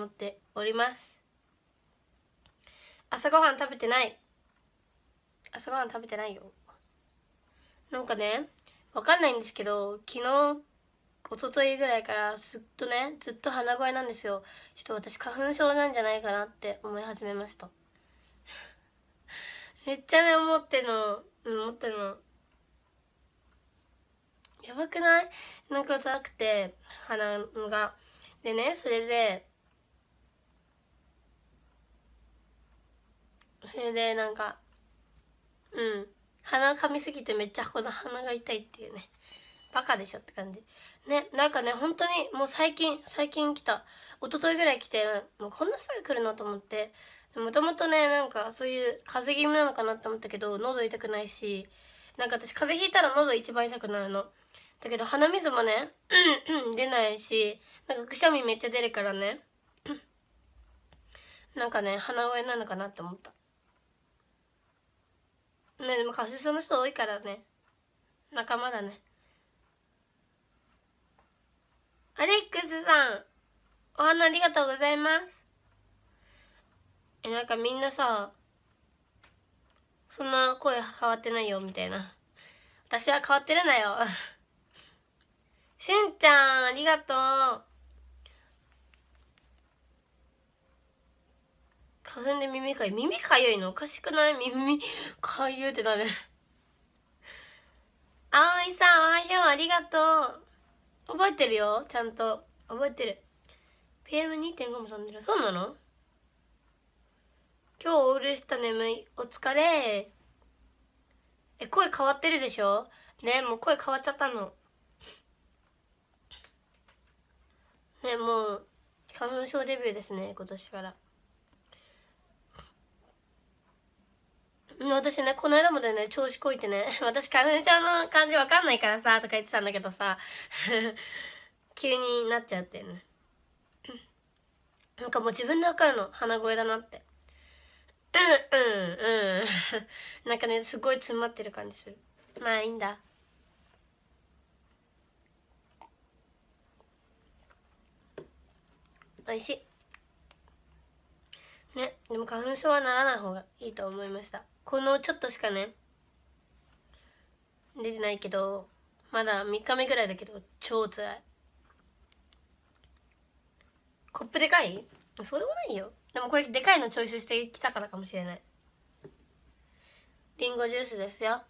思っております朝ごはん食べてない朝ごはん食べてないよなんかねわかんないんですけど昨日一昨日ぐらいからずっとねずっと鼻声なんですよちょっと私花粉症なんじゃないかなって思い始めましためっちゃね思っての思ってのやばくないなんかうくて鼻がでねそれでそれでなんかうん鼻噛みすぎてめっちゃこの鼻が痛いっていうねバカでしょって感じねなんかね本当にもう最近最近来た一昨日ぐらい来てもうこんなすぐ来るのと思ってもともとねなんかそういう風邪気味なのかなって思ったけど喉痛くないしなんか私風邪ひいたら喉一番痛くなるのだけど鼻水もね出ないしなんかくしゃみめっちゃ出るからねなんかね鼻声なのかなって思ったねでもカシスの人多いからね仲間だねアレックスさんお花ありがとうございますえなんかみんなさそんな声変わってないよみたいな私は変わってるなよ しゅんちゃんありがとう花粉で耳かゆい耳かゆいのおかしくない耳かゆってダメあいさんおはようありがとう覚えてるよちゃんと覚えてる PM2.5 も飛んでるそうなの今日オールした眠いお疲れえ声変わってるでしょねもう声変わっちゃったのねもう花粉症デビューですね今年から。私ねこの間までね調子こいてね「私かなでちゃんの感じわかんないからさ」とか言ってたんだけどさ 急になっちゃってね なんかもう自分で分かるの鼻声だなってうんうんうんなんかねすごい詰まってる感じするまあいいんだおいしいねでも花粉症はならない方がいいと思いましたこのちょっとしかね出てないけどまだ3日目ぐらいだけど超つらいコップでかいそうでもないよでもこれでかいのチョイスしてきたからかもしれないリンゴジュースですよ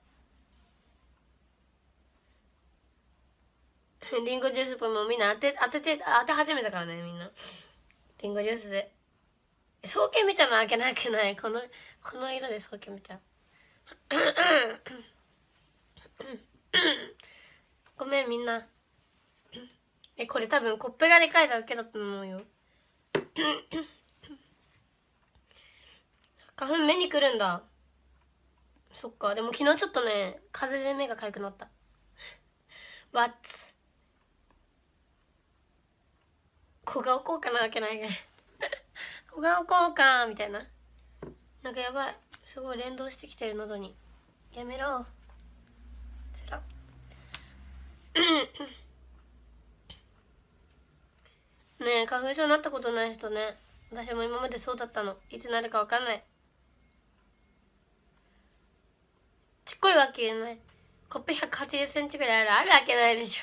リンゴジュースもみんな当て当てて当て始めたからねみんなリンゴジュースで双剣見たら負けなくないこのこの色で双剣見たらごめんみんなえこれ多分コップがでかいだけだと思うよ花粉目にくるんだそっかでも昨日ちょっとね風で目がかゆくなったバッツ小顔効果なわけないね小顔効果みたいななんかやばいすごい連動してきてる喉にやめろつら ねえ花粉症になったことない人ね私も今までそうだったのいつなるかわかんないちっこいわけないコップ1 8 0ンチぐらいあるあるわけないでしょ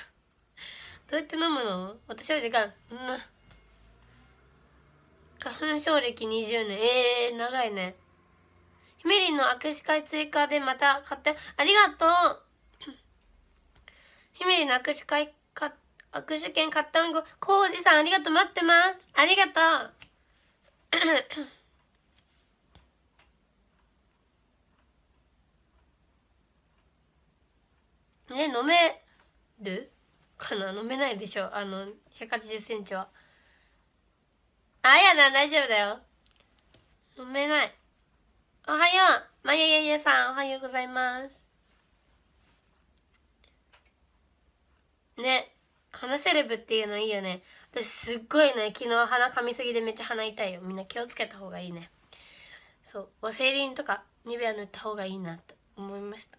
どうやって飲むの私は時間うん花粉症歴20年。えー、長いね。ひめりんの握手会追加でまた買って、ありがとう ひめりんの握手会か、握手券買ったんご、こうじさんありがとう、待ってます。ありがとう ね、飲めるかな飲めないでしょあの、180センチは。あやな大丈夫だよ飲めないおはようまやややさんおはようございますね鼻セレブっていうのいいよね私すっごいね昨日鼻かみすぎでめっちゃ鼻痛いよみんな気をつけた方がいいねそうワセリンとかニベア塗った方がいいなと思いました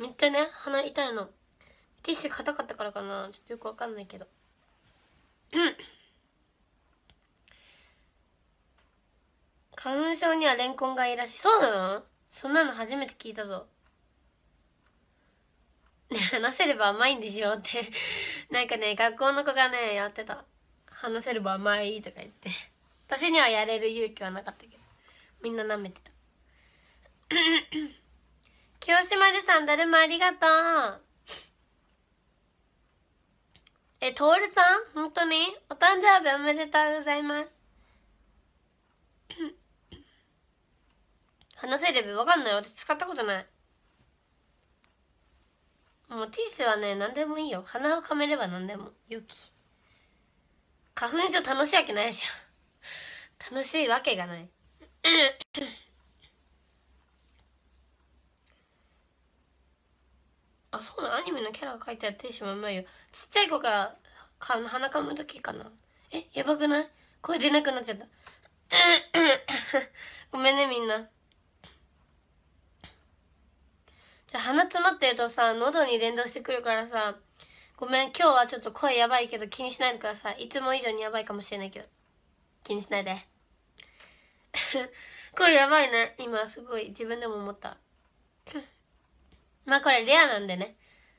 めっちゃね鼻痛いのティッシュ硬かったからかなちょっとよくわかんないけどうん花粉症にはレンコンがいいらしいそうなのそんなの初めて聞いたぞね話せれば甘いんでしょって なんかね学校の子がねやってた話せれば甘いとか言って私にはやれる勇気はなかったけどみんな舐めてた 清島でさんだるまありがとうえ、トールさん本当にお誕生日おめでとうございます。話せればわかんない私使ったことないもうティッシュはね何でもいいよ鼻をかめれば何でも良き花粉症楽しいわけないじゃん楽しいわけがない あそうなアニメのキャラが書いてあるティッシュもうまいよちっちゃい子がか鼻かむ時かなえやばくない声出なくなっちゃった ごめんねみんなじゃ鼻詰まってるとさ喉に連動してくるからさごめん今日はちょっと声やばいけど気にしないでくださいいつも以上にやばいかもしれないけど気にしないでこれ やばいね今すごい自分でも思った まあこれレアなんでね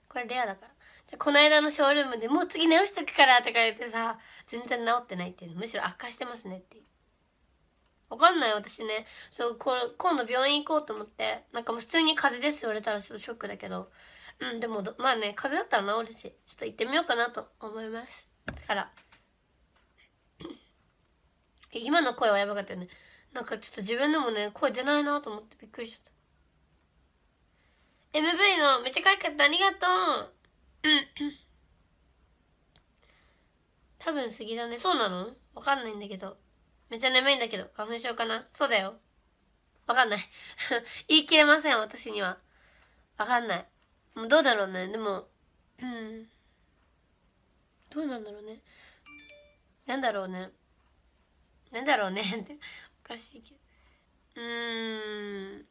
これレアだからじゃこの間のショールームでもう次直しとくからとか言ってさ全然治ってないっていうむしろ悪化してますねっていうわかんない私ねそうこ今度病院行こうと思ってなんかもう普通に風邪ですって言われたらちょっとショックだけどうんでもまあね風邪だったら治るしちょっと行ってみようかなと思いますだから今の声はやばかったよねなんかちょっと自分でもね声出ないなと思ってびっくりしちゃった MV のめっちゃ可愛かったありがとううん多分杉だねそうなのわかんないんだけどめっちゃ眠いんだけど、花粉症かなそうだよ。わかんない。言い切れません、私には。わかんない。もうどうだろうね。でも、うん。どうなんだろうね。なんだろうね。なんだろうねっておかしいけど。うーん。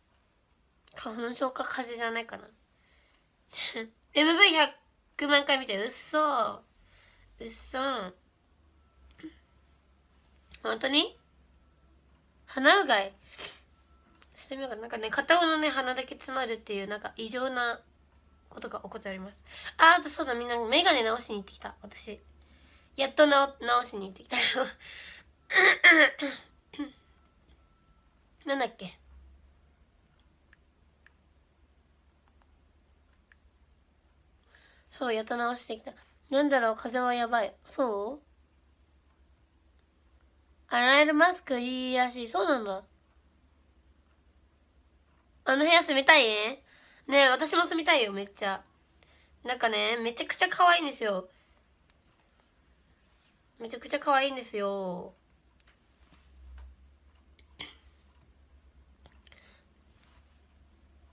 花粉症か風邪じゃないかな。MV100 万回見て、うっそー。うっそー。本当に鼻うがいしてみようかななんかね片方のね鼻だけ詰まるっていうなんか異常なことが起こっておりますああとそうだみんな眼鏡直しに行ってきた私やっと直直しに行ってきたよ なんだっけそうやっと直してきたなんだろう風はやばいそう洗えるマスクいいらしい。そうなんだ。あの部屋住みたいね。え、私も住みたいよ、めっちゃ。なんかね、めちゃくちゃ可愛いんですよ。めちゃくちゃ可愛いんですよ。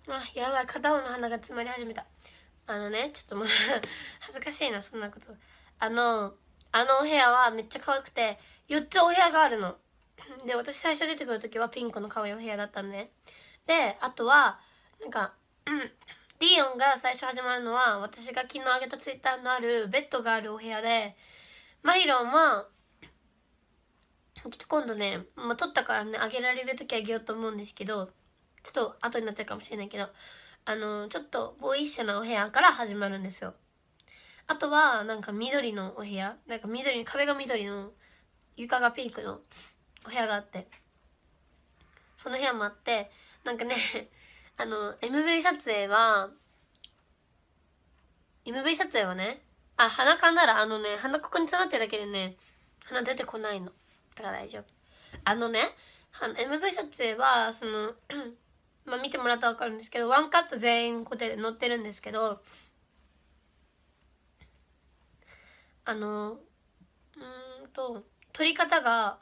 あ、やばい、片方の鼻が詰まり始めた。あのね、ちょっともう 恥ずかしいな、そんなこと。あの、あのお部屋はめっちゃ可愛くて4つお部屋があるので私最初出てくる時はピンクの可愛いお部屋だったのねであとはなんかディオンが最初始まるのは私が昨日あげたツイッターのあるベッドがあるお部屋でマイロンはちょっと今度ね、まあ、撮ったからねあげられる時あげようと思うんですけどちょっと後になっちゃうかもしれないけどあのちょっとボーイッシュなお部屋から始まるんですよあとはなんか緑のお部屋なんか緑壁が緑の床がピンクのお部屋があってその部屋もあってなんかね あの MV 撮影は MV 撮影はねあ鼻かんだらあのね鼻ここに詰まってるだけでね鼻出てこないのだから大丈夫あのねあの MV 撮影はその まあ見てもらったら分かるんですけどワンカット全員固定で乗ってるんですけどあのうんと取り方が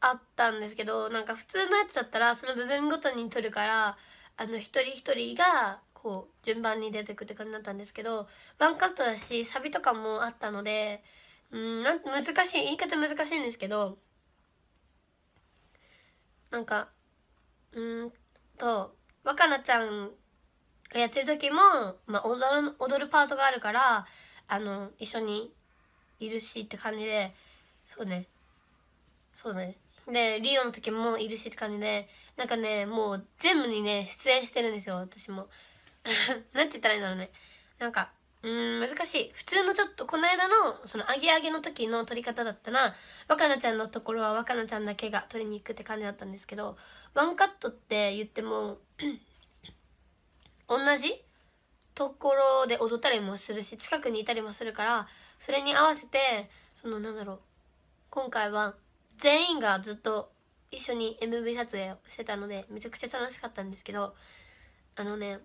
あったんですけどなんか普通のやつだったらその部分ごとに取るからあの一人一人がこう順番に出てくる感じだったんですけどワンカットだしサビとかもあったのでうんなん難しい言い方難しいんですけどなんかうんと若菜ちゃんがやってる時も、まあ、踊る踊るパートがあるからあの一緒にいるしって感じでそうねそうねでリオの時もいるしって感じでなんかねもう全部にね出演してるんですよ私も なんて言ったらいいんだろうねなんかうん難しい普通のちょっとこの間のそのアゲアゲの時の撮り方だったら若菜ちゃんのところは若菜ちゃんだけが撮りに行くって感じだったんですけどワンカットって言っても 同じところで踊ったりもするし近くにいたりもするからそれに合わせてそのなんだろう今回は全員がずっと一緒に MV 撮影をしてたのでめちゃくちゃ楽しかったんですけどあのね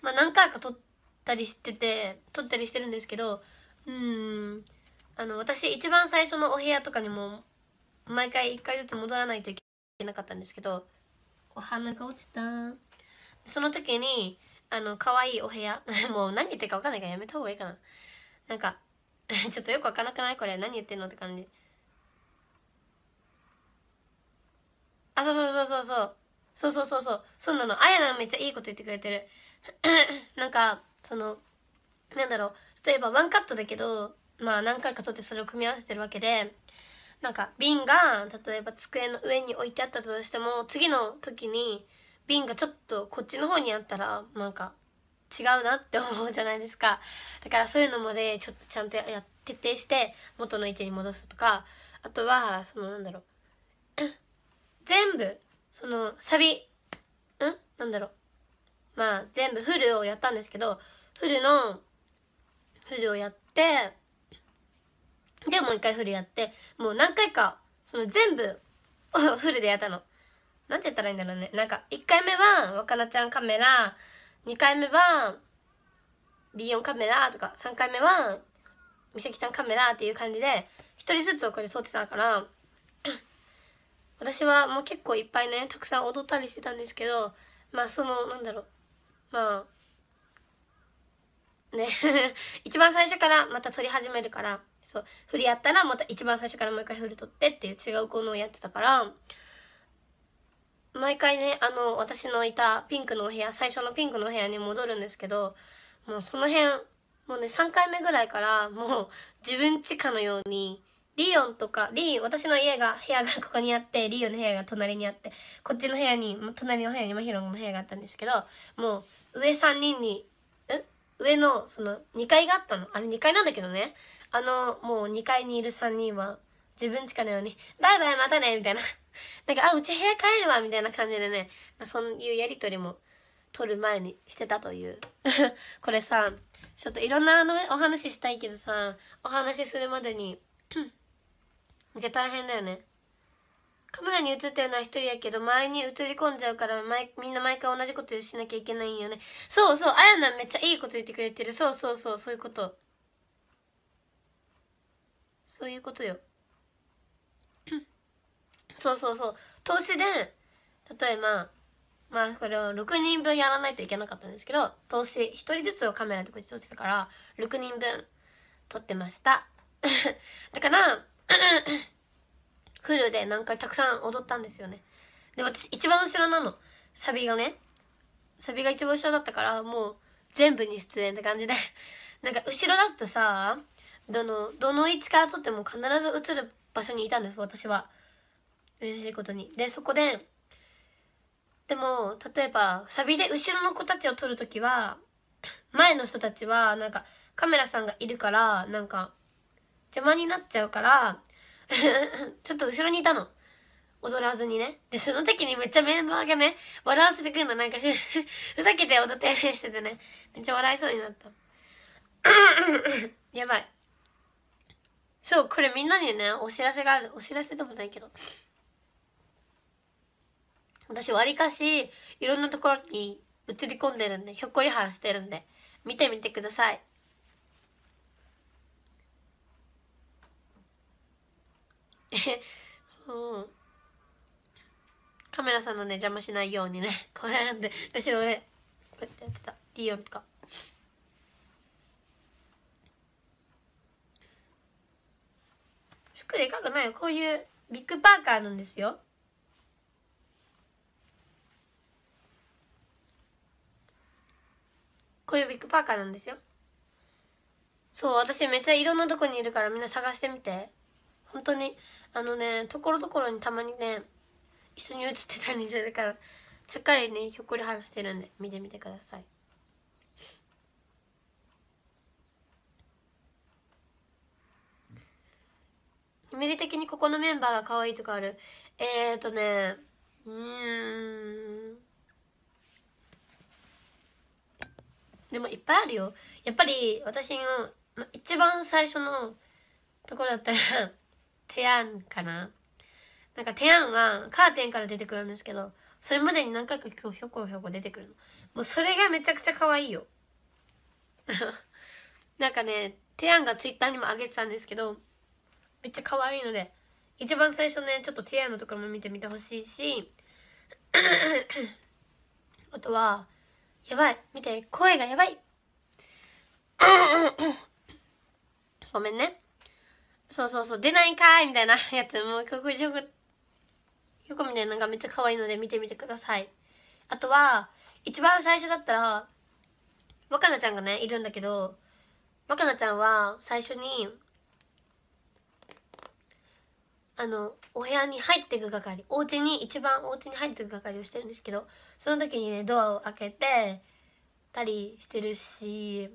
まあ何回か撮ったりしてて撮ったりしてるんですけどうんあの私一番最初のお部屋とかにも毎回1回ずつ戻らないといけなかったんですけどお花が落ちたその時にあの可愛いお部屋 もう何言ってるか分かんないからやめた方がいいかななんか ちょっとよく分からなくないこれ何言ってんのって感じあそうそうそうそうそうそうそうそうそうなのあやなめっちゃいいこと言ってくれてる なんかそのなんだろう例えばワンカットだけどまあ何回か撮ってそれを組み合わせてるわけでなんか瓶が例えば机の上に置いてあったとしても次の時に瓶がちょっとこっちの方にあったらなんか違うなって思うじゃないですかだからそういうのもでちょっとちゃんとや徹底して元の位置に戻すとかあとはそのなんだろう 全部そのサビんなんだろうまあ全部フルをやったんですけどフルのフルをやってでもう一回フルやってもう何回かその全部 フルでやったの何て言ったらいいんだろうねなんか1回目は若菜ちゃんカメラ2回目は B4 カメラとか3回目は美咲ちゃんカメラっていう感じで1人ずつをこうやって撮ってたから 私はもう結構いっぱいねたくさん踊ったりしてたんですけどまあそのなんだろうまあね 一番最初からまた撮り始めるからそう振りやったらまた一番最初からもう一回振り取ってっていう違うこのをやってたから毎回ねあの私のいたピンクのお部屋最初のピンクのお部屋に戻るんですけどもうその辺もうね3回目ぐらいからもう自分地かのようにリオンとかリー私の家が部屋がここにあってリオンの部屋が隣にあってこっちの部屋に隣の部屋にマヒロの部屋があったんですけどもう上3人に上のその2階があったのあれ2階なんだけどねあのもう2階にいる3人は自分ちかのように「バイバイまたね」みたいな なんか「あうち部屋帰るわ」みたいな感じでね、まあ、そういうやりとりも撮る前にしてたという これさちょっといろんなあのお話したいけどさお話するまでに めっちゃ大変だよねカメラに映ってるのは一人やけど周りに映り込んじゃうから毎みんな毎回同じことしなきゃいけないんよねそうそうあやなめっちゃいいこと言ってくれてるそうそうそうそういうことそういうことよそうそうそう投資で例えばまあこれを6人分やらないといけなかったんですけど投資1人ずつをカメラでこっち撮ってたから6人分撮ってました だから フルで何回たくさん踊ったんですよねで私一番後ろなのサビがねサビが一番後ろだったからもう全部に出演って感じで なんか後ろだとさどのどの位置から撮っても必ず映る場所にいたんです私は嬉しいことにでそこででも例えばサビで後ろの子たちを撮る時は前の人たちはなんかカメラさんがいるからなんか邪魔になっちゃうから ちょっと後ろにいたの踊らずにねでその時にめっちゃメンバーがね笑わせてくるのなんかふざけて踊ってしててねめっちゃ笑いそうになった やばいそうこれみんなにねお知らせがあるお知らせでもないけど私わりかしいろんなところに映り込んでるんでひょっこりはんしてるんで見てみてくださいえ うんカメラさんのね邪魔しないようにね こうやって後ろでこうやってやってたディオンとか。服でかくないこういうビッグパーカーなんですよこういうビッグパーカーなんですよそう私めっちゃいろんなとこにいるからみんな探してみて本当にあのねところどころにたまにね一緒に写ってたりするからしっかりねひょっこり話してるんで見てみてくださいメリ的にここのメンバーが可愛いとかあるえーとねうんでもいっぱいあるよやっぱり私の一番最初のところだったら テアンかななんかテアンはカーテンから出てくるんですけどそれまでに何回か今日ひょこひょこ出てくるのもうそれがめちゃくちゃ可愛いよ なんかねテアンがツイッターにも上げてたんですけどめっちゃ可愛いので一番最初ねちょっとテアンのところも見てみてほしいし あとはやばい見て声がやばい ごめんねそうそうそう出ないかいみたいな やつもう曲よくよくみたいなのがめっちゃ可愛いので見てみてくださいあとは一番最初だったら若菜ちゃんがねいるんだけど若菜ちゃんは最初にあのお部屋に入っていく係お家に一番お家に入っていく係をしてるんですけどその時にねドアを開けてたりしてるし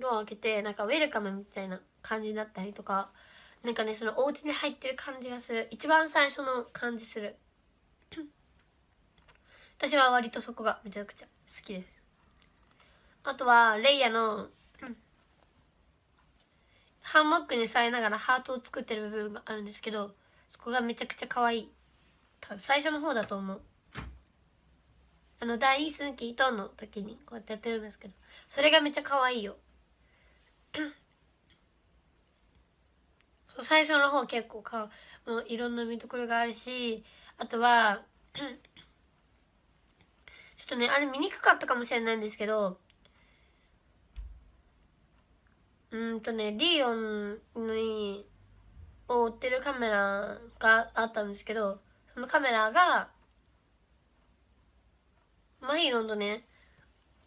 ドアを開けてなんかウェルカムみたいな感じだったりとかなんかねそのお家に入ってる感じがする一番最初の感じする 私は割とそこがめちゃくちゃ好きですあとはレイヤのハンモックにされながらハートを作ってる部分があるんですけどそこがめちゃくちゃ可愛い最初の方だと思うあの第一数期との時にこうやってやってるんですけどそれがめっちゃ可愛いよ 最初の方結構かもういろんな見どころがあるしあとは ちょっとねあれ見にくかったかもしれないんですけどうんとねリオンにを追ってるカメラがあったんですけどそのカメラがマヒロンとね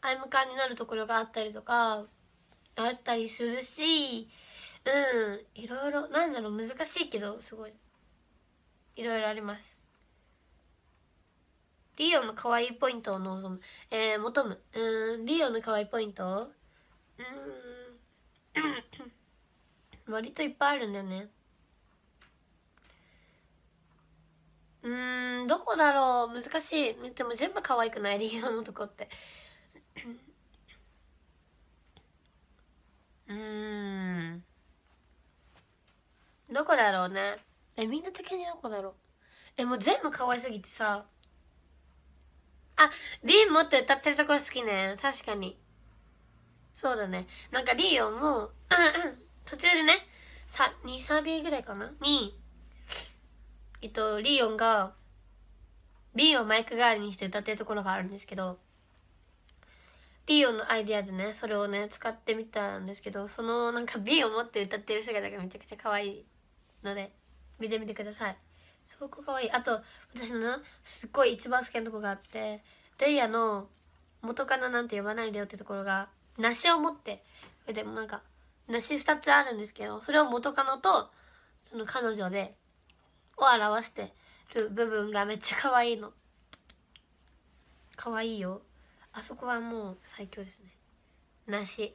アイムカになるところがあったりとかあったりするしうんいろいろなんだろう難しいけどすごいいろいろありますリオの可愛いポイントを望むえー、求むうんリオの可愛いポイントうん 割といっぱいあるんだよねうんどこだろう難しいでも全部可愛くないリーガのとこって うんどこだろうねえみんな的にどこだろうえもう全部可愛すぎてさあリン持って歌ってるところ好きね確かにそうだねなんかリーヨンも途中でねさ2サビぐらいかなにえっとリーヨンが瓶をマイク代わりにして歌ってるところがあるんですけどリオンのアイディアでねそれをね使ってみたんですけどそのなんか瓶を持って歌ってる姿がめちゃくちゃ可愛いので見てみてくださいすごく可愛いあと私のすっごい一番好きなとこがあってレイヤの元カノなんて呼ばないでよってところが梨を持ってでもなんか梨2つあるんですけどそれを元カノとその彼女でを表してる部分がめっちゃ可愛いの可愛いよあそこはもう最強ですね梨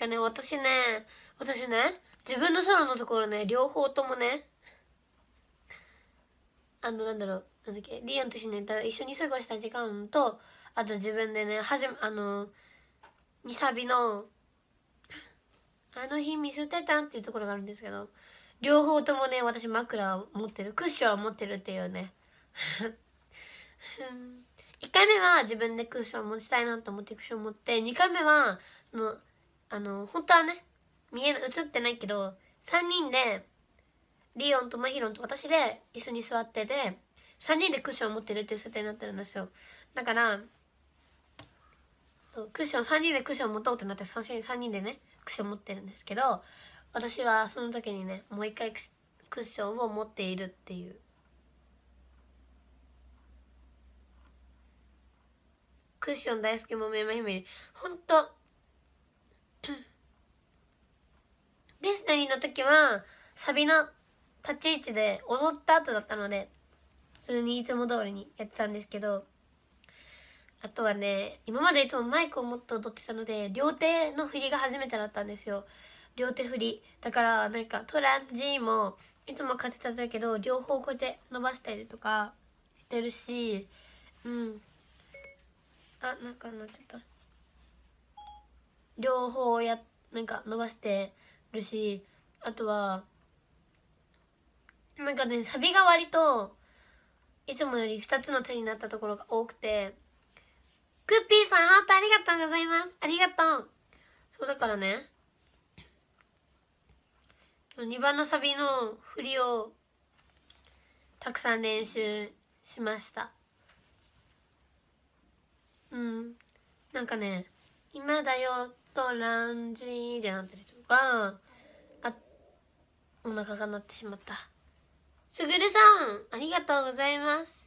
だね私ね私ね自分のソロのところね両方ともねあのなんだろうなんだっけリアンと一緒に一緒に過ごした時間とあと自分でねはじあのにサビの「あの日スってたん」っていうところがあるんですけど両方ともね私枕を持ってるクッションを持ってるっていうね1 回目は自分でクッション持ちたいなと思ってクッション持って2回目はそのあの本当はね見え映ってないけど3人でリオンとマヒロンと私で椅子に座ってて3人でクッション持ってるっていう設定になってるんですよだからそうクッション3人でクッション持とうってなって3人でねクッション持ってるんですけど私はその時にねもう一回クッションを持っているっていうクッション大好きもめまひめりほんとデスニーの時はサビの立ち位置で踊った後だったので普通にいつも通りにやってたんですけどあとはね今までいつもマイクを持って踊ってたので両手の振りが初めてだったんですよ両手振りだからなんかトランジもいつも勝てたんだけど両方こうやって伸ばしたりとかしてるしうんあなんかなっちゃった両方やなんか伸ばしてるしあとはなんかねサビが割といつもより2つの手になったところが多くてクッピーさん、ハートありがとうございます。ありがとう。そうだからね、2番のサビの振りをたくさん練習しました。うん。なんかね、今だよとランジでなったりとか、あ、お腹が鳴ってしまった。すぐるさん、ありがとうございます。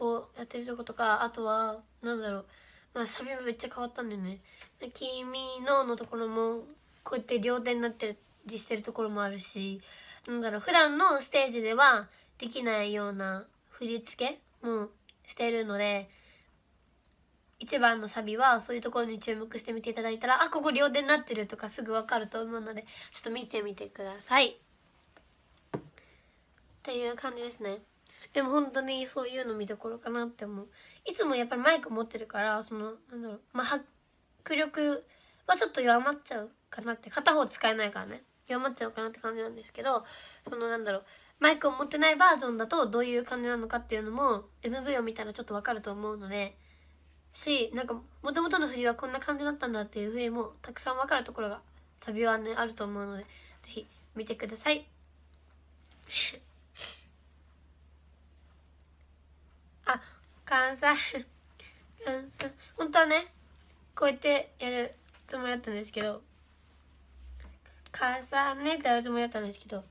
こうやってるとことかあとはなんだろうまあサビもめっちゃ変わったんだよね「君の」のところもこうやって両手になってるしてるところもあるしなんだろう普段のステージではできないような振り付けもしてるので1番のサビはそういうところに注目してみていただいたらあここ両手になってるとかすぐ分かると思うのでちょっと見てみてください。っていう感じですね。でも本当にそういうの見どころかなって思ういつもやっぱりマイク持ってるからそのなんだろう、まあ、迫力はちょっと弱まっちゃうかなって片方使えないからね弱まっちゃうかなって感じなんですけどそのなんだろうマイクを持ってないバージョンだとどういう感じなのかっていうのも MV を見たらちょっとわかると思うのでしなんかもともとの振りはこんな感じだったんだっていう振りもたくさんわかるところがサビはねあると思うので是非見てください。あ関西関西本当はねこうやってやるつもりだったんですけど重ねてやるつもりだったんですけど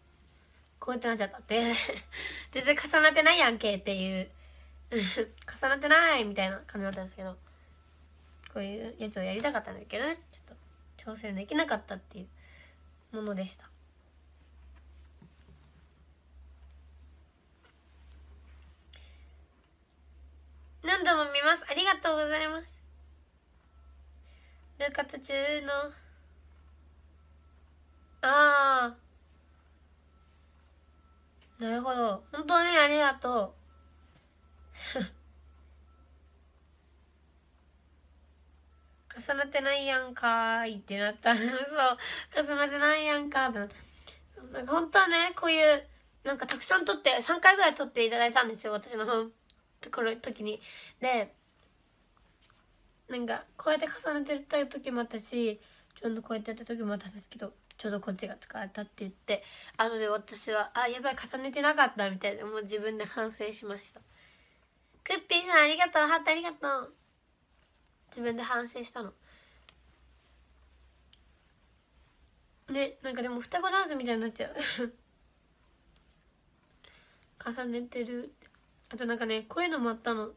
こうやってなっちゃったって 全然重なってないやんけっていう 重なってないみたいな感じだったんですけどこういうやつをやりたかったんだけどねちょっと挑戦できなかったっていうものでした何度も見ますありがとうございます部活中のああなるほど本当にありがとう 重なってないやんかーいってなった そう重なってないやんかーってなったなんか本当はねこういうなんかたくさん撮って3回ぐらい撮っていただいたんですよ私の本。ところ時にでなんかこうやって重ねてた時もあったしちょうどこうやってやった時もあったんですけどちょうどこっちが使ったって言って後で私は「あやばい重ねてなかった」みたいなもう自分で反省しましたクッピーさんありがとうハートありがとう自分で反省したのねなんかでも双子ダンスみたいになっちゃう 重ねてるってあとなんかね声のもあったの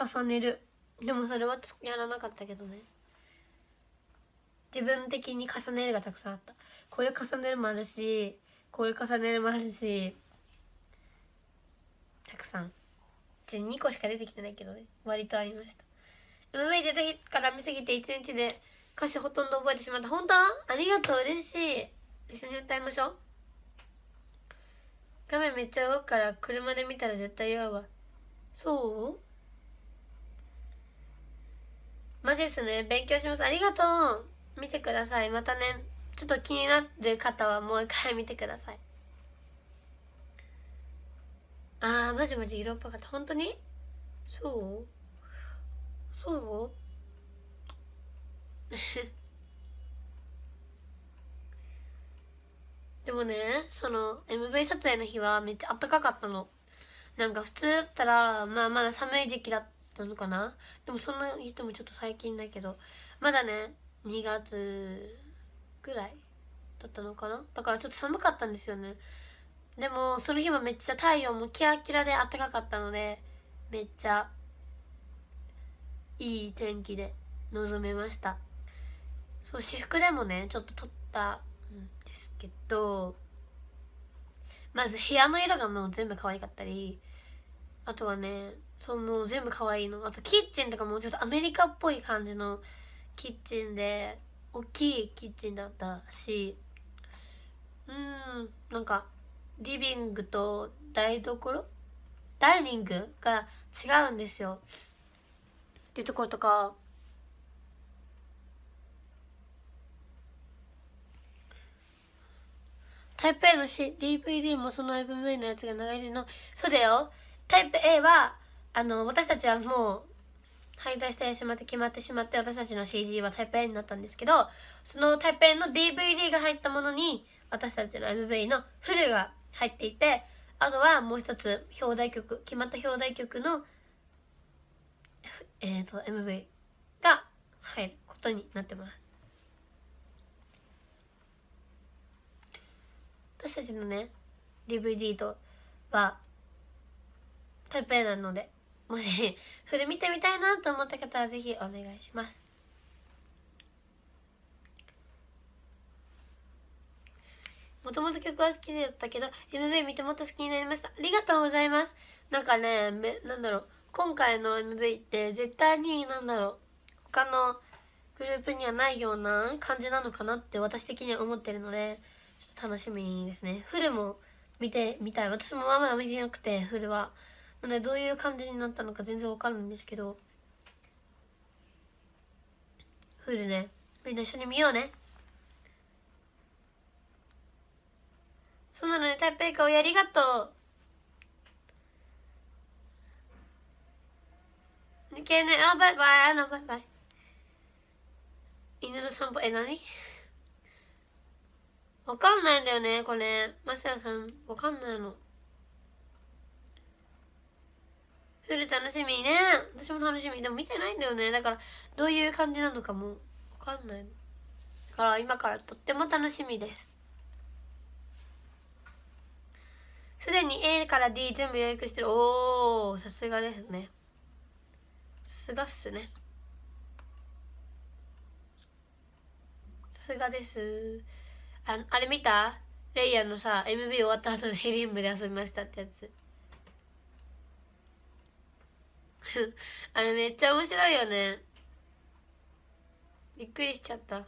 重ねるでもそれはやらなかったけどね自分的に重ねるがたくさんあったこういう重ねるもあるしこういう重ねるもあるしたくさん2個しか出てきてないけどね割とありました MV 出た日から見すぎて1日で歌詞ほとんど覚えてしまった本当ありがとう嬉しい一緒に歌いましょう画面めっちゃ動くから車で見たら絶対酔わそうマジっすね勉強しますありがとう見てくださいまたねちょっと気になる方はもう一回見てくださいあーマジマジ色っぽかった本当にそうそうでもねその MV 撮影の日はめっちゃあったかかったのなんか普通だったらまあまだ寒い時期だったのかなでもそんな言ってもちょっと最近だけどまだね2月ぐらいだったのかなだからちょっと寒かったんですよねでもその日はめっちゃ太陽もキラキラで暖かかったのでめっちゃいい天気で臨めましたそう私服でもねちょっと撮ったですけどまず部屋の色がもう全部可愛かったりあとはねそうもう全部可愛いのあとキッチンとかもちょっとアメリカっぽい感じのキッチンで大きいキッチンだったしうんなんかリビングと台所ダイニングが違うんですよっていうところとか台北の DVD もその MV のやつが流れるのそうだよイプ A はあの私たちはもう敗退してしまって決まってしまって私たちの CD はタイプ A になったんですけどそのタイプ A の DVD が入ったものに私たちの MV のフルが入っていてあとはもう一つ表題曲決まった表題曲のえっ、ー、と MV が入ることになってます私たちのね DVD とは台北なのでもしフル見てみたいなと思った方はぜひお願いしますもともと曲は好きだったけど MV 見てもっと好きになりましたありがとうございますなんかねめなんだろう今回の MV って絶対になんだろう他のグループにはないような感じなのかなって私的には思ってるので楽しみですねフルも見てみたい私もまだ見てなくてフルはなのでどういう感じになったのか全然わかるんですけどフルねみんな一緒に見ようねそうなので台北かおやありがとう抜けねあバイバイあのバイバイ犬の散歩え何わかんないんだよね、これ。マシラさん、わかんないの。フル楽しみね。私も楽しみ。でも見てないんだよね。だから、どういう感じなのかも、わかんない。だから、今からとっても楽しみです。すでに A から D 全部予約してる。おー、さすがですね。さすがっすね。さすがです。ああれ見たレイヤーのさ MV 終わった後のヘリウムで遊びましたってやつ あれめっちゃ面白いよねびっくりしちゃった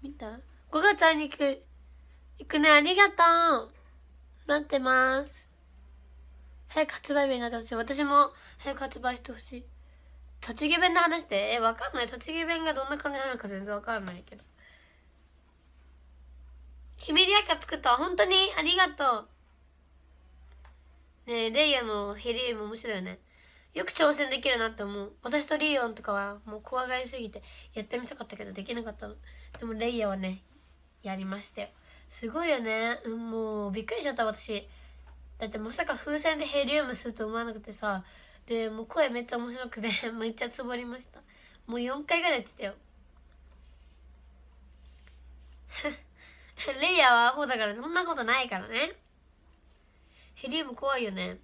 見た ?5 月会に行く行くねありがとう待ってます早く発売日になってほしい私も早く発売してほしい栃木弁の話ってえわかんない栃木弁がどんな感じなのか全然わかんないけどひめりやか作った本当にありがとうねえレイヤのヘリウム面白いよねよく挑戦できるなって思う私とリオンとかはもう怖がりすぎてやってみたかったけどできなかったのでもレイヤはねやりましたよすごいよね、うん、もうびっくりしちゃった私だってまさか風船でヘリウムすると思わなくてさでもう声めっちゃ面白くて めっちゃつぼりましたもう4回ぐらいやってたよ レイヤーはアホだからそんなことないからねヘリウム怖いよね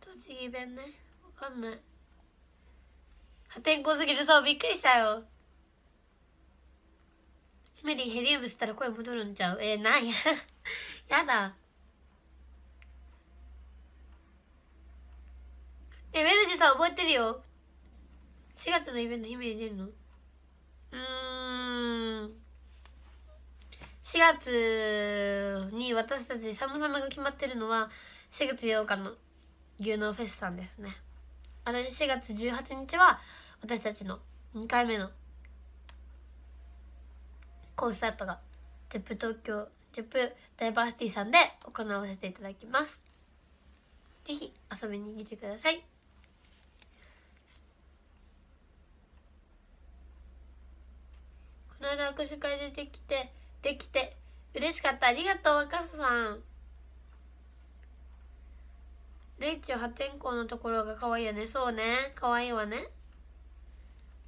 栃木弁ねわかんない破天荒すぎてそうびっくりしたよリーヘリウムしたら声戻るんちゃうえー、なんや やだえメルジさん覚えてるよ4月のイベント姫に出るのうん4月に私たちサムサムが決まってるのは4月8日の牛脳フェスさんですね私4月18日は私たちの2回目のコンサートが ZEP 東京 ZEP ダイバーシティさんで行わせていただきますぜひ遊びに来てくださいこの間握手会出てきてできて嬉しかったありがとう若狭さんレイチ破天荒のところが可愛いよねそうね可愛いわね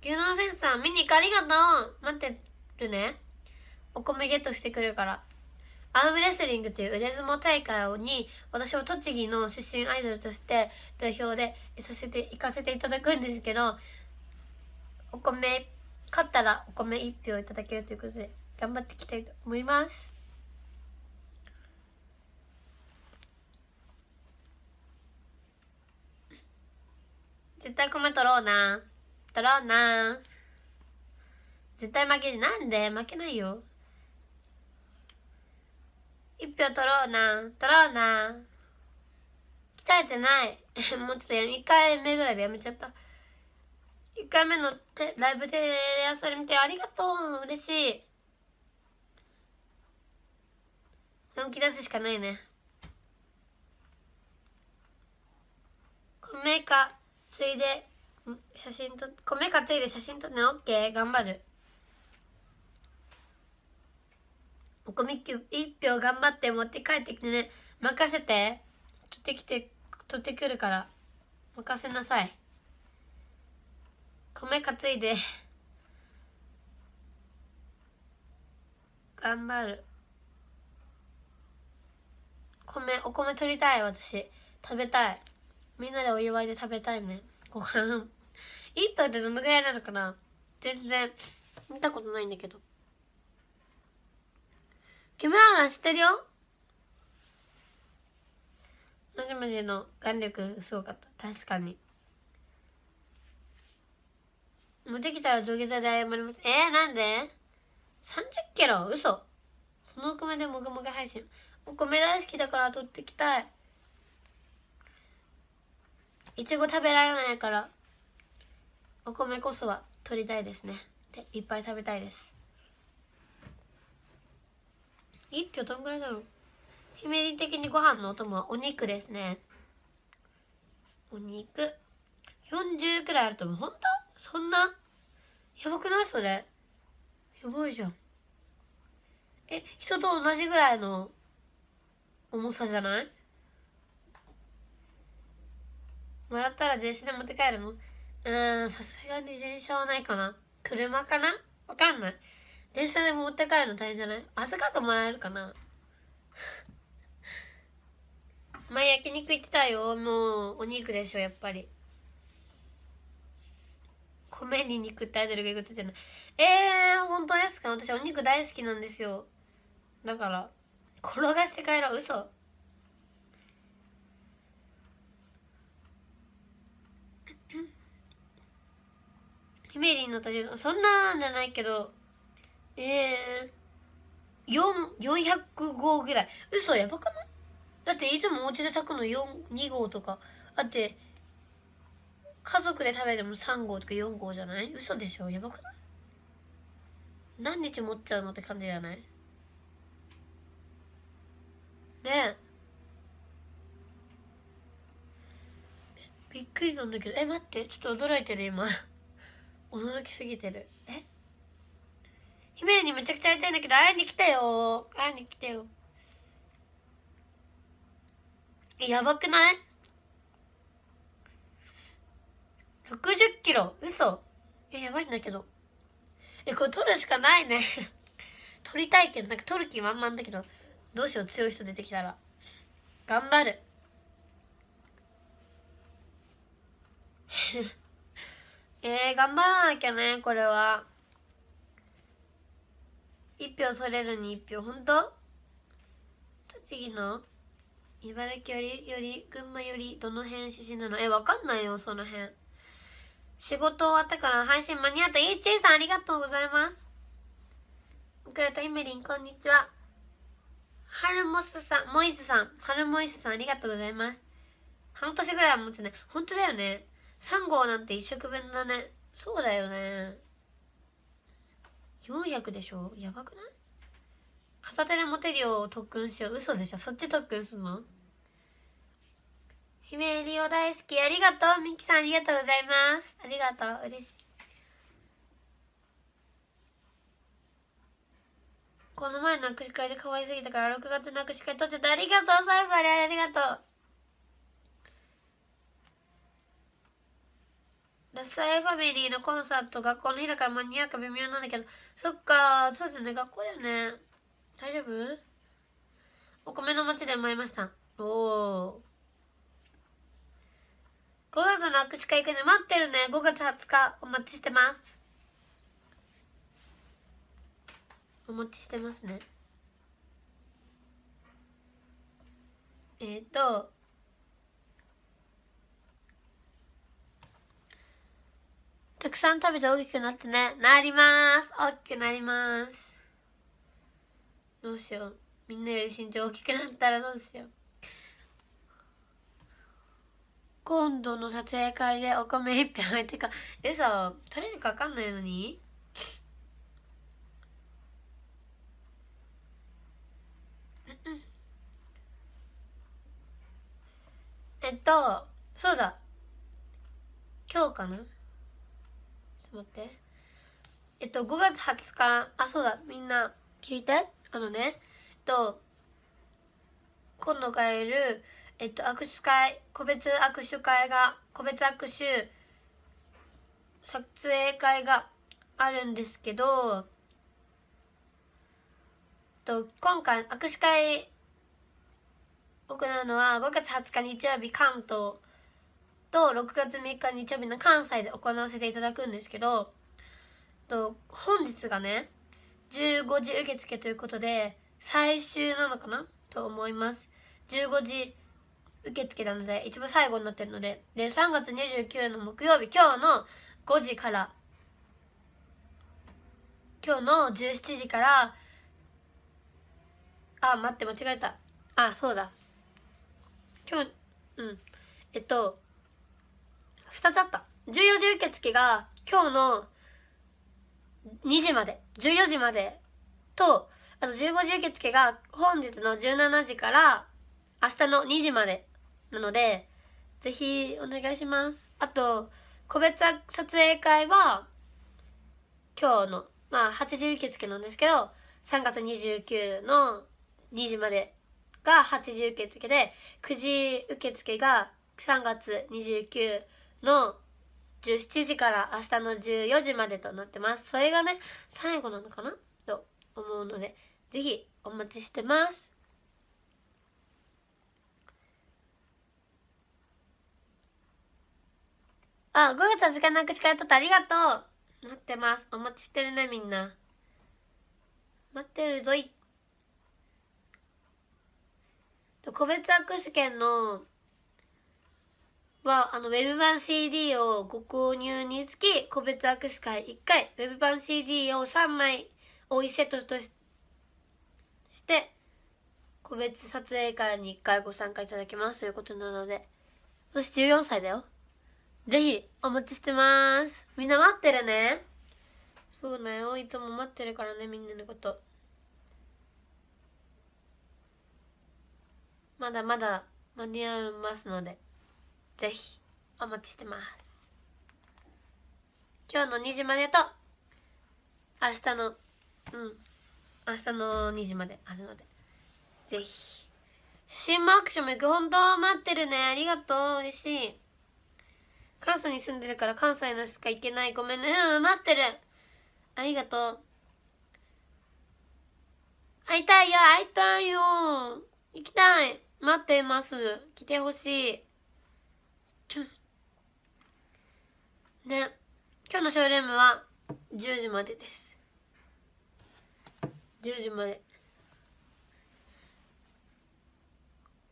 牛丼フェンスさん見に行くありがとう待ってるねお米ゲットしてくるからアームレスリングという腕相撲大会に私は栃木の出身アイドルとして代表でさせて行かせていただくんですけどお米勝ったらお米1票いただけるということで頑張っていきたいと思います。絶対米取ろうな取ろうな絶対負けるなんで負けないよ一票取ろうな取ろうな鍛えてない もうちょっと1回目ぐらいでやめちゃった1回目のてライブテレ朝で見てありがとう嬉しい本気出すしかないね米かついで写真と米かついで写真撮ってオッケー頑張るお米一票頑張って持って帰ってきてね任せて取ってきて取ってくるから任せなさい米担いで頑張る米お米取りたい私食べたいみんなでお祝いで食べたいねご飯一票ってどのぐらいなのかな全然見たことないんだけど木村花知ってるよマジマジの眼力すごかった確かに持ってきたら土下座で謝りますえー、なんで3 0キロ嘘そのお米でもぐもぐ配信お米大好きだから取ってきたいいちご食べられないからお米こそは取りたいですねでいっぱい食べたいです一票どんぐらいだろうひめり的にご飯のお供はお肉ですねお肉40くらいあると思う本当そんなやばくないそれやばいじゃんえ人と同じぐらいの重さじゃないもらったら電車で持って帰るのうんさすがに電車はないかな車かなわかんない電車で持って帰るの大変じゃない汗かくもらえるかな前 焼肉行ってたよもうお肉でしょやっぱり米に肉ってアイドルが言うことじゃないえー、本当ですか私お肉大好きなんですよだから転がして帰ろう嘘ひめりんの途中そんななんじゃないけどえー、400号ぐらい。嘘、やばくないだっていつもお家で炊くの4 2号とか。だって、家族で食べても3号とか4号じゃない嘘でしょやばくない何日持っちゃうのって感じじゃないねえ。びっくりなんだけど。え、待って。ちょっと驚いてる今。驚きすぎてる。え姫にめちゃくちゃ会いたいんだけど会いに来たよ会いに来たよやばくない ?60 キロ嘘えやばいんだけどえこれ取るしかないね 取りたいけどなんか取る気満々だけどどうしよう強い人出てきたら頑張る えー、頑張らなきゃねこれは。1票それるに1票本当栃木の茨城よりより群馬よりどの辺出身なのえわかんないよその辺仕事終わったから配信間に合ったいいちいさんありがとうございます遅れたひめりんこんにちははるもすさんモイスさんはるもいすさんありがとうございます半年ぐらいは持ちない本当だよね3号なんて一食分だねそうだよね400でしょやばくない片手で持てるよう特訓しよう嘘でしょそっち特訓すんの姫リオ大好きありがとうミキさんありがとうございますありがとう嬉しいこの前の握手会で可愛すぎたから6月の握手会撮ってたありがとうさやさんありがとうッサいファミリーのコンサート、学校の日だから間に合うか微妙なんだけど。そっか、そうだよね、学校だよね。大丈夫お米の町で参りました。おお。5月の握手会行くね。待ってるね。5月20日、お待ちしてます。お待ちしてますね。えっ、ー、と、たくさん食べて大きくなってね。なります。大きくなります。どうしよう。みんなより身長大きくなったらどうしよう。今度の撮影会でお米一杯置いてか。え、さ、取れるかわかんないのにえっと、そうだ。今日かなと待ってえっと5月20日あそうだみんな聞いてあのねえっと今度かられるえっと握手会個別握手会が個別握手撮影会があるんですけどと今回握手会行うのは5月20日日曜日関東と6月3日日曜日の関西で行わせていただくんですけどと本日がね15時受付ということで最終なのかなと思います15時受付なので一番最後になってるのでで3月29の木曜日今日の5時から今日の17時からあ待って間違えたあそうだ今日うんえっと2つあった14時受付が今日の2時まで14時までとあと15時受付が本日の17時から明日の2時までなのでぜひお願いしますあと個別撮影会は今日のまあ8時受付なんですけど3月29の2時までが8時受付で9時受付が3月29の17時から明日の14時までとなってますそれがね最後なのかなと思うのでぜひお待ちしてますあ、5月は時なくしからとってありがとう待ってます。お待ちしてるね、みんな。待ってるぞい。個別握手券のはあのウェブ版 CD をご購入につき個別握手会1回ウェブ版 CD を3枚を1セットとして個別撮影会に1回ご参加いただきますということなので私14歳だよぜひお待ちしてますみんな待ってるねそうだよいつも待ってるからねみんなのことまだまだ間に合いますのでぜひお待ちしてます今日の2時までと明日のうん明日の2時まであるのでぜひ写真もアクションも行く本当待ってるねありがとう嬉しい関西に住んでるから関西のしか行けないごめんねうん待ってるありがとう会いたいよ会いたいよ行きたい待っています来てほしいね今日のショールームは10時までです10時まで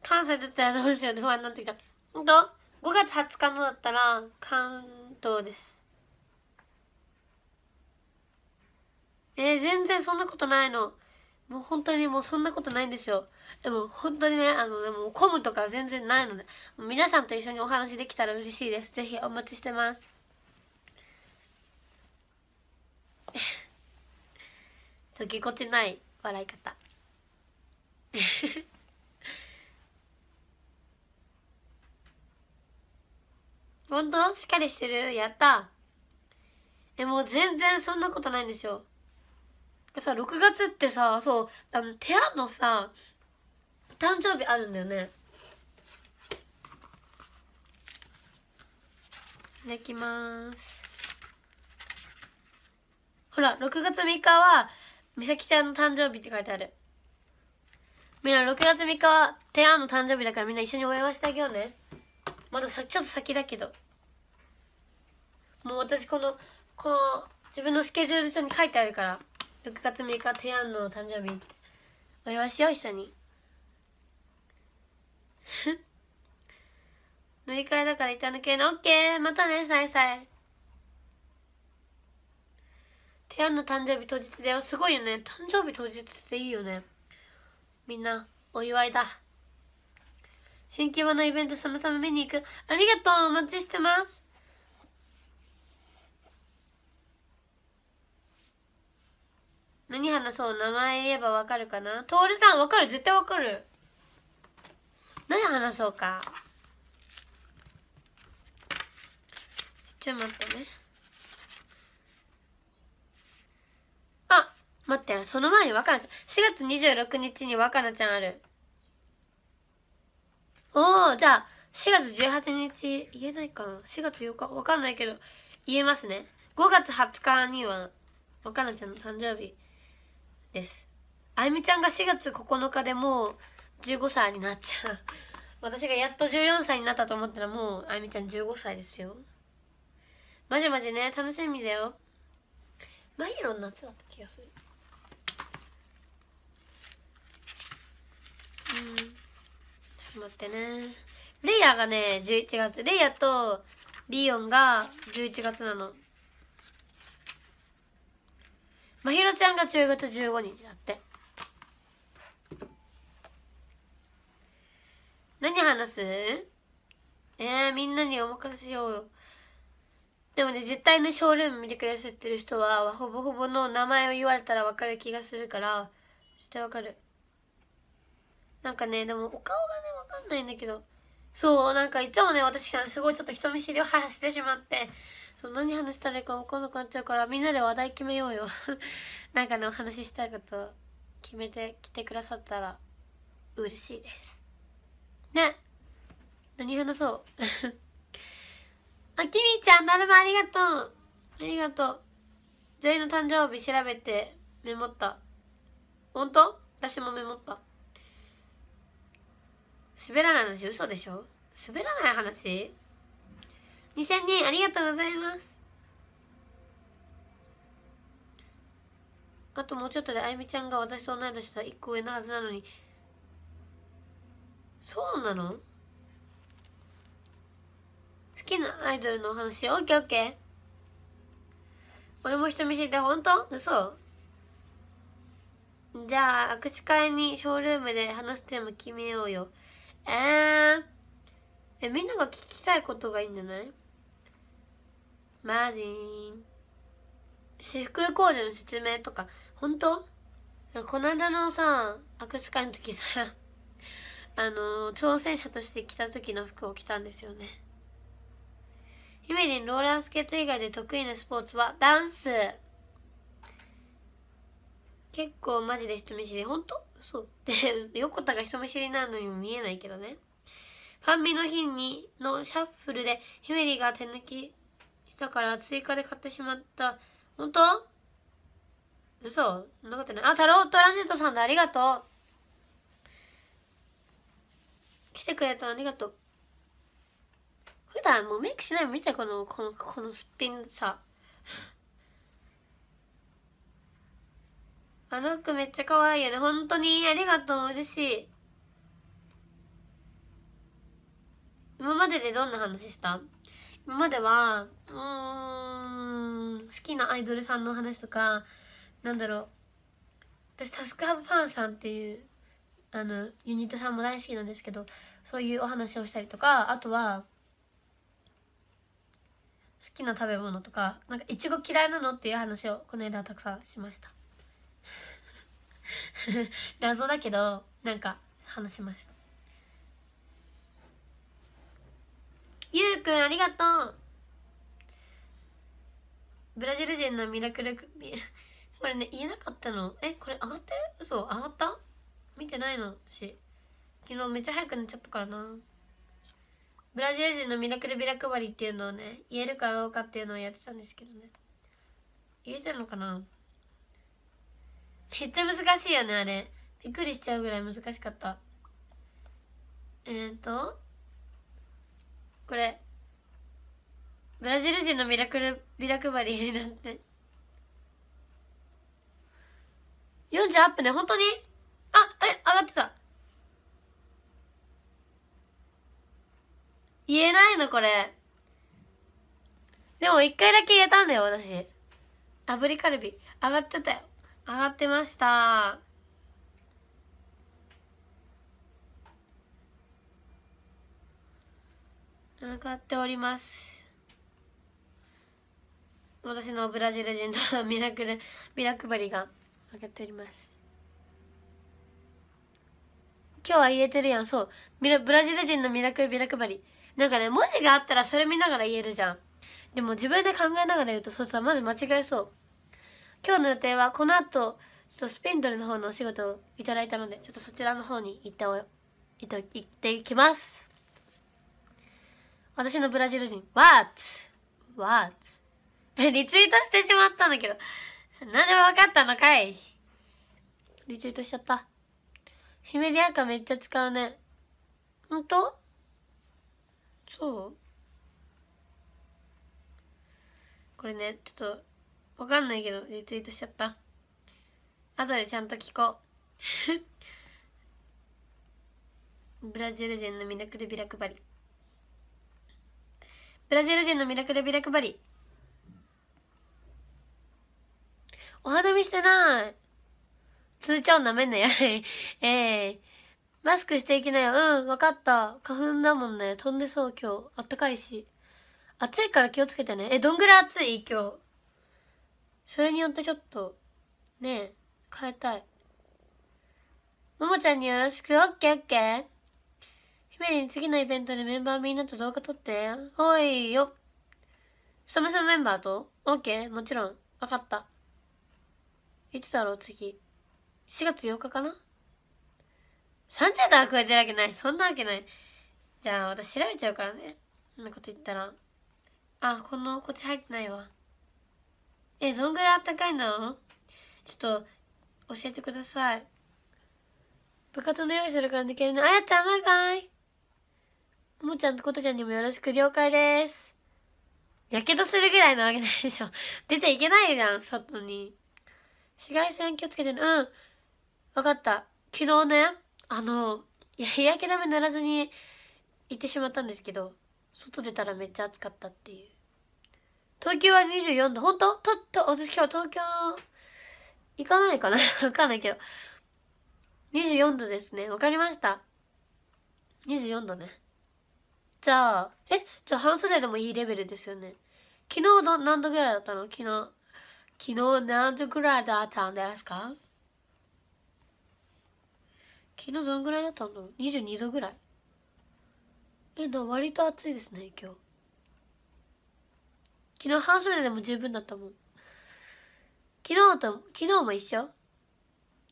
関西だったらどうしようって不安になってきたほんと5月20日のだったら関東ですえー、全然そんなことないのもう本当にもうそんなことないんですよでも本当にねあのでも混むとか全然ないので皆さんと一緒にお話できたら嬉しいです是非お待ちしてます そぎこちない笑い方 本当しっかりしてるやったえもう全然そんなことないんですよさ6月ってさそうあのテアのさ誕生日あるんだよねいただきますほら6月3日は美咲ちゃんの誕生日って書いてあるみんな6月3日はテアンの誕生日だからみんな一緒にお祝いしてあげようねまださちょっと先だけどもう私このこの自分のスケジュール帳に書いてあるから6月3日テアンの誕生日お祝いしよう一緒に乗り換えだから板抜けの OK またねさいさいテアの誕生日当日だよすごいよね誕生日当日っていいよねみんなお祝いだ新規場のイベントさまさま見に行くありがとうお待ちしてます何話そう名前言えばわかるかなトールさんわかる絶対わかる何話そうかちょっと待ってね待ってその前に若菜ちゃん4月26日に若菜ちゃんあるおおじゃあ4月18日言えないかな4月8日わかんないけど言えますね5月20日には若菜ちゃんの誕生日ですあゆみちゃんが4月9日でもう15歳になっちゃう私がやっと14歳になったと思ったらもうあゆみちゃん15歳ですよまじまじね楽しみだよマヒロの夏だった気がするうんちょっと待ってねレイヤーがね11月レイヤーとリオンが11月なのまひろちゃんが10月15日だって何話すえー、みんなにお任せしようよでもね絶対のショールーム見てくださってる人はほぼほぼの名前を言われたらわかる気がするからしてわかるなんかねでもお顔がねわかんないんだけどそうなんかいつもね私すごいちょっと人見知りを発してしまってその何話したらいいか分かんなくなっちゃうからみんなで話題決めようよ なんかねお話ししたいこと決めてきてくださったら嬉しいですね何話そう あきみちゃんだるまありがとうありがとうジョイの誕生日調べてメモった本当私もメモった滑らない話嘘でしょ滑らない話2000人ありがとうございますあともうちょっとであゆみちゃんが私と同い年だ1個上のはずなのにそうなの好きなアイドルのお話オッケーオッケー俺も人見知りで本当嘘じゃあ握手会にショールームで話すテーマ決めようよえー、え、みんなが聞きたいことがいいんじゃないマジン。私服工事の説明とか、本当この間のさ、握手会の時さ、あの挑戦者として着た時の服を着たんですよね。ひめにローラースケート以外で得意なスポーツはダンス。結構マジで人見知り。本当そう。で、横田が人見知りなのにも見えないけどねファンミの日にのシャッフルでひめりが手抜きしたから追加で買ってしまった本当嘘そんなことないあ太郎トランジットさんだありがとう来てくれたありがとう普段もうメイクしないの見てこのこのこのすっぴんさあの服めっちゃ可愛いよね本当にありがとう嬉しい今まででどんな話した今まではうん好きなアイドルさんの話とかなんだろう私タスクハブファンさんっていうあのユニットさんも大好きなんですけどそういうお話をしたりとかあとは好きな食べ物とかなんかいちご嫌いなのっていう話をこの間たくさんしました 謎だけどなんか話しましたゆうくんありがとうブラジル人のミラクル これね言えなかったのえこれ上がってる嘘上がった見てないのし昨日めっちゃ早く寝ちゃったからなブラジル人のミラクルビラ配りっていうのをね言えるかどうかっていうのをやってたんですけどね言えてるのかなめっちゃ難しいよねあれびっくりしちゃうぐらい難しかったえっ、ー、とこれブラジル人のミラクルビラ配りになって4ップね本当にあえ上がってた言えないのこれでも一回だけ言えたんだよ私炙りカルビ上がっちゃったよ上がってました上がっております私のブラジル人のミラクルミラクバリが上がっております今日は言えてるやんそうミラブラジル人のミラクルミラクバリなんかね文字があったらそれ見ながら言えるじゃんでも自分で考えながら言うとそいつはまず間違えそう今日の予定はこの後ちょっとスピンドルの方のお仕事をいただいたのでちょっとそちらの方に行ってお行っていきます私のブラジル人 What? What? リツイートしてしまったんだけどなんで分かったのかいリツイートしちゃったシメリアカめっちゃ使うねほんとそうこれねちょっとわかんないけど、リツイートしちゃった。後でちゃんと聞こう。ブラジル人のミラクルビラ配り。ブラジル人のミラクルビラ配り。お花見してない。通帳舐めんなよ。ええー、マスクしていきなよ。うん、わかった。花粉だもんね。飛んでそう、今日。あったかいし。暑いから気をつけてね。え、どんぐらい暑い今日。それによってちょっとねえ変えたいももちゃんによろしくオッケーオッケー姫に次のイベントでメンバーみんなと動画撮っておいよサムサムメンバーとオッケーもちろん分かったいつだろう次4月8日かな30度は超えてるわけないそんなわけないじゃあ私調べちゃうからねそんなこと言ったらあこのこっち入ってないわえどんぐらいあったかいのちょっと教えてください部活の用意するから抜けるのあやちゃんバイバイももちゃんとことちゃんにもよろしく了解ですやけどするぐらいなわけないでしょ 出ていけないじゃん外に紫外線気をつけてねうん分かった昨日ねあのいや日焼け止め塗らずに行ってしまったんですけど外出たらめっちゃ暑かったっていう東京は24度。本当と、と、私今日東京、行かないかな わかんないけど。24度ですね。わかりました。24度ね。じゃあ、えじゃあ半袖でもいいレベルですよね。昨日ど何度ぐらいだったの昨日。昨日何度ぐらいだったんですか昨日どのぐらいだったんだろう ?22 度ぐらい。え、な、割と暑いですね、今日。昨日半袖でも十分だったもん昨日と昨日も一緒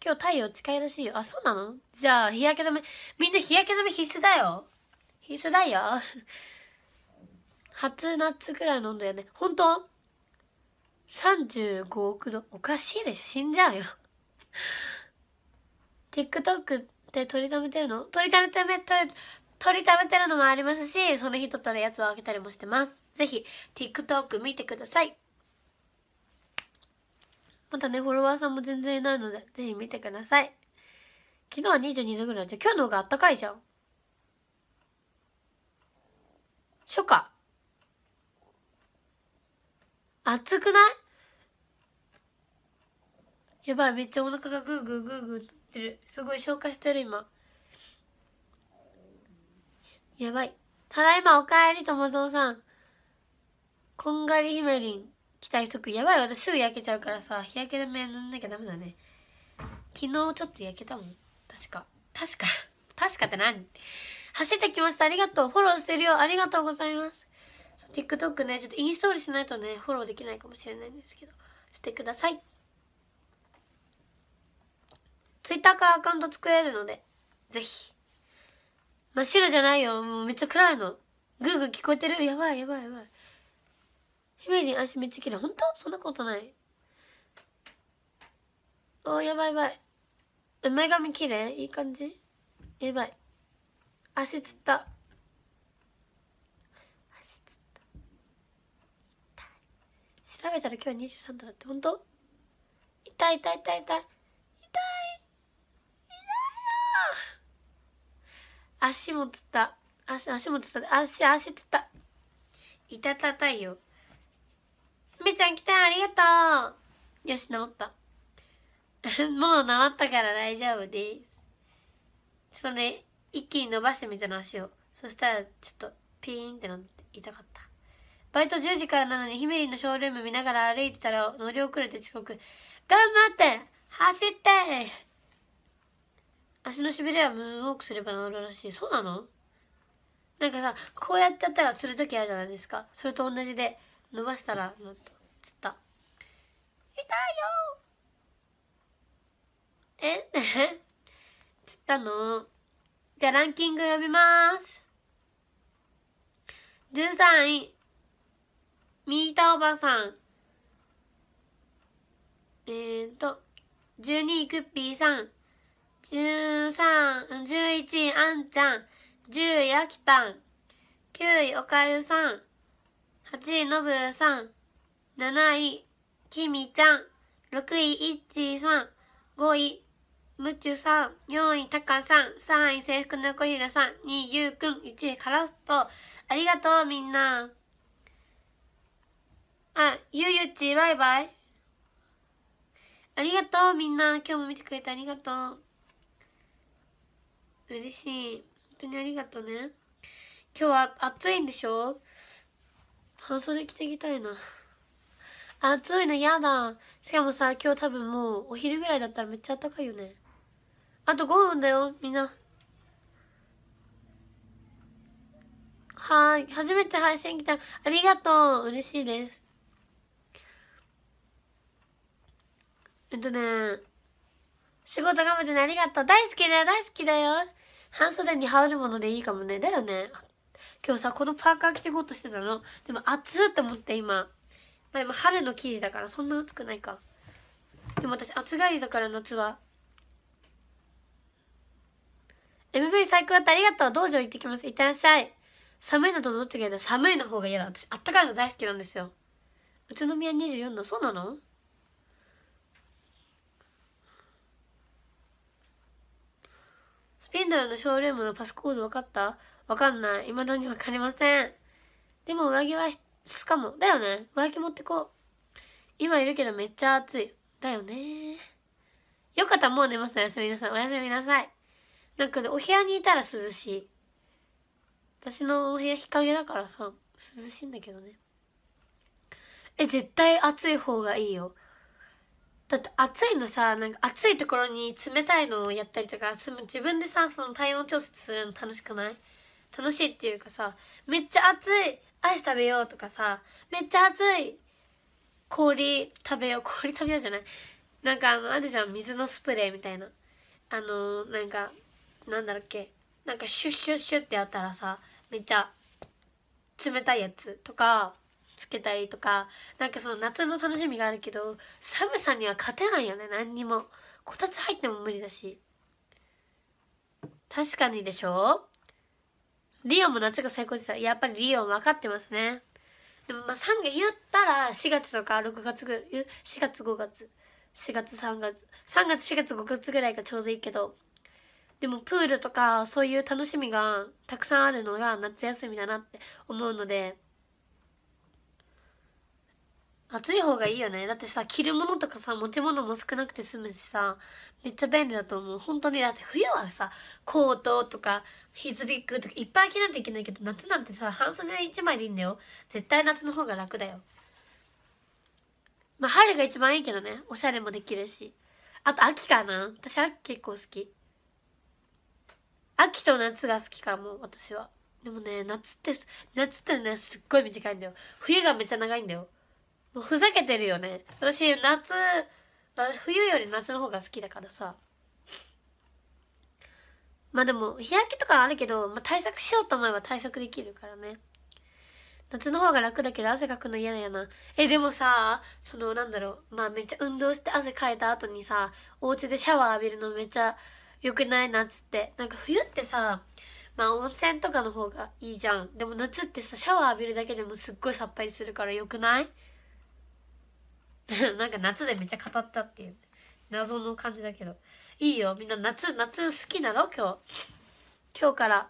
今日太陽近いらしいよあそうなのじゃあ日焼け止めみんな日焼け止め必須だよ必須だよ初夏くらいの温度やね本当35億度おかしいでしょ死んじゃうよ TikTok って取りためてるの取りためて取りためてるのもありますしその日撮ったやつは開けたりもしてますぜひ TikTok 見てくださいまたねフォロワーさんも全然いないのでぜひ見てください昨日は22度ぐらいじゃ今日の方があったかいじゃん初夏暑くないやばいめっちゃお腹がグーグーグーグーってるすごい消化してる今やばいただいまおかえり友蔵さんこんがりひめりん期待しとくやばい私すぐ焼けちゃうからさ日焼け止め塗んなきゃダメだね昨日ちょっと焼けたもん確か確か 確かって何走ってきましたありがとうフォローしてるよありがとうございます TikTok ねちょっとインストールしないとねフォローできないかもしれないんですけどしてください Twitter からアカウント作れるのでぜひ真っ白じゃないよもうめっちゃ暗いのグーグー聞こえてるやばいやばいやばい姫に足見つける。本当そんなことない。おやばいやばい。前髪きれいいい感じやばい。足つった。足つった。調べたら今日は23度だって、本当痛い痛い痛い痛い。足もつった足足もつった足足つったいたたたいよみちゃん来たありがとうよし治った もう治ったから大丈夫ですちょっとね一気に伸ばしてみたの足をそしたらちょっとピーンってなって痛かったバイト10時からなのにひめりんのショールーム見ながら歩いてたら乗り遅れて遅刻頑張って走って足のしびれはムーンウォークすれば乗るらしいそうなのなんかさこうやってやったら釣る時あるじゃないですかそれと同じで伸ばしたら乗ったつった痛いよえ つったのじゃあランキング読みます13位ミータおばさんえー、っと12位クッピーさん1311位あんちゃん10位あきたん9位おかゆさん8位のぶさん7位きみちゃん6位いっちさん5位むちゅさん4位たかさん3位制服のこひろさん2位ゆうくん1位カラフト。ありがとうみんなあゆゆちバイバイありがとうみんな今日も見てくれてありがとう嬉しい本当にありがとうね今日は暑いんでしょ半袖着てきたいな暑いの嫌だしかもさ今日多分もうお昼ぐらいだったらめっちゃ暖かいよねあと5分だよみんなはい初めて配信来たありがとう嬉しいですえっとね仕事頑張ってねありがとう大好きだよ大好きだよ半袖に羽織るものでいいかもねだよね今日さこのパーカー着てこうとしてたのでも暑って思って今まあでも春の生地だからそんな暑くないかでも私暑がりだから夏は MV 最高だったありがとう道場行ってきますいってらっしゃい寒いのとどっちが嫌だ寒いの方が嫌だ私あったかいの大好きなんですよ宇都宮24のそうなのピンドルのショールームのパスコード分かった分かんない。未だに分かりません。でも上着はしかも。だよね。上着持ってこう。今いるけどめっちゃ暑い。だよね。よかった。もう寝ます。おやすみなさい。おやすみなさい。なんかね、お部屋にいたら涼しい。私のお部屋日陰だからさ、涼しいんだけどね。え、絶対暑い方がいいよ。だって暑いのさなんか暑いところに冷たいのをやったりとか自分でさその体温調節するの楽しくない楽しいっていうかさめっちゃ暑いアイス食べようとかさめっちゃ暑い氷食べよう氷食べようじゃないなんかあのあるじゃん水のスプレーみたいなあのー、なんかなんだろっけなんかシュッシュッシュッってやったらさめっちゃ冷たいやつとかつけたりとかなんかその夏の楽しみがあるけど寒さには勝てないよね何にもこたつ入っても無理だし確かにでしょリオも夏が最高でしたやっぱりリオ分かってますねでもまあ3月言ったら4月とか6月ぐらい4月5月4月3月3月4月5月ぐらいがちょうどいいけどでもプールとかそういう楽しみがたくさんあるのが夏休みだなって思うので暑い方がいいよねだってさ着るものとかさ持ち物も少なくて済むしさめっちゃ便利だと思う本当にだって冬はさコートとかヒービックとかいっぱい着ないといけないけど夏なんてさ半袖1枚でいいんだよ絶対夏の方が楽だよまあ春が一番いいけどねおしゃれもできるしあと秋かな私秋結構好き秋と夏が好きかも私はでもね夏って夏ってねすっごい短いんだよ冬がめっちゃ長いんだよもうふざけてるよね私夏冬より夏の方が好きだからさまあでも日焼けとかあるけど、まあ、対策しようと思えば対策できるからね夏の方が楽だけど汗かくの嫌だよなえでもさそのなんだろうまあめっちゃ運動して汗かいた後にさお家でシャワー浴びるのめっちゃ良くない夏ってなんか冬ってさまあ温泉とかの方がいいじゃんでも夏ってさシャワー浴びるだけでもすっごいさっぱりするから良くない なんか夏でめっちゃ語ったっていう謎の感じだけどいいよみんな夏夏好きなの今日今日から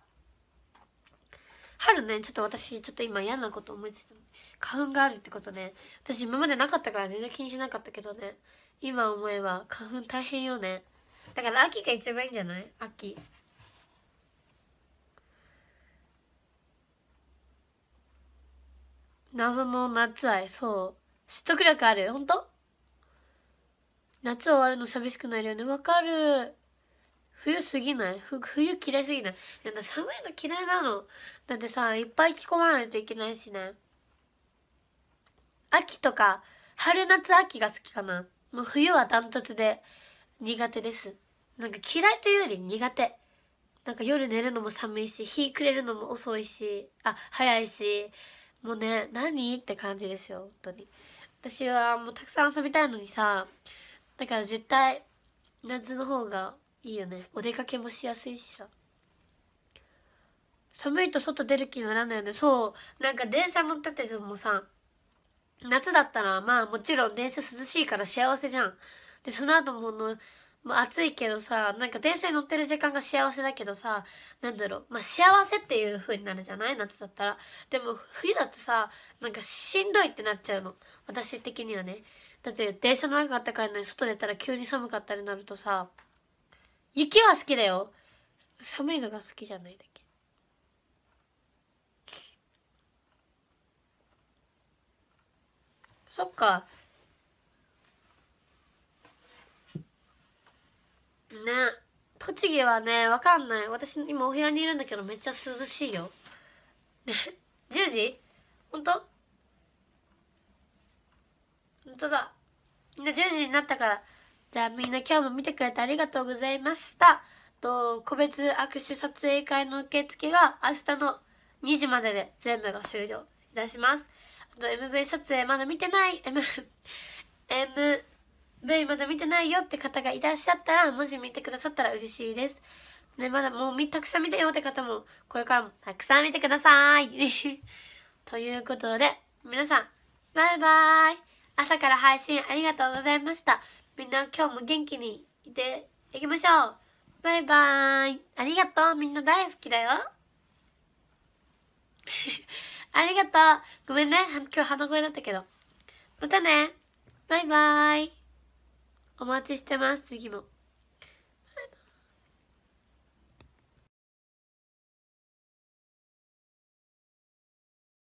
春ねちょっと私ちょっと今嫌なこと思いついた花粉があるってことね私今までなかったから全然気にしなかったけどね今思えば花粉大変よねだから秋が一番いいんじゃない秋謎の夏愛そう説得力ある本当夏終わるの寂しくなるよねわかる冬すぎない冬嫌いすぎない寒いの嫌いなのだってさいっぱい着込まないといけないしね秋とか春夏秋が好きかなもう冬はダントツで苦手ですなんか嫌いというより苦手なんか夜寝るのも寒いし日暮れるのも遅いしあ早いしもうね何って感じですよ本当に。私はもうたくさん遊びたいのにさだから絶対夏の方がいいよねお出かけもしやすいしさ寒いと外出る気にならないよねそうなんか電車乗っててもさ夏だったらまあもちろん電車涼しいから幸せじゃんでその後ものまあ、暑いけどさなんか電車に乗ってる時間が幸せだけどさなんだろう、まあ、幸せっていう風になるじゃない夏だったらでも冬だとさなんかしんどいってなっちゃうの私的にはねだって電車の中があったかいのに外出たら急に寒かったりなるとさ雪は好きだよ寒いのが好きじゃないだけそっかね栃木はねわかんない私今お部屋にいるんだけどめっちゃ涼しいよね10時ほんとほんとだみんな10時になったからじゃあみんな今日も見てくれてありがとうございましたと個別握手撮影会の受付が明日の2時までで全部が終了いたしますあと MV 撮影まだ見てない M, M イまだ見てないよって方がいらっしゃったらもし見てくださったら嬉しいですね、まだもうたくさん見てよって方もこれからもたくさん見てください ということで皆さんバイバイ朝から配信ありがとうございましたみんな今日も元気にいていきましょうバイバイありがとうみんな大好きだよ ありがとうごめんね今日鼻声だったけどまたねバイバイお待ちしてます次も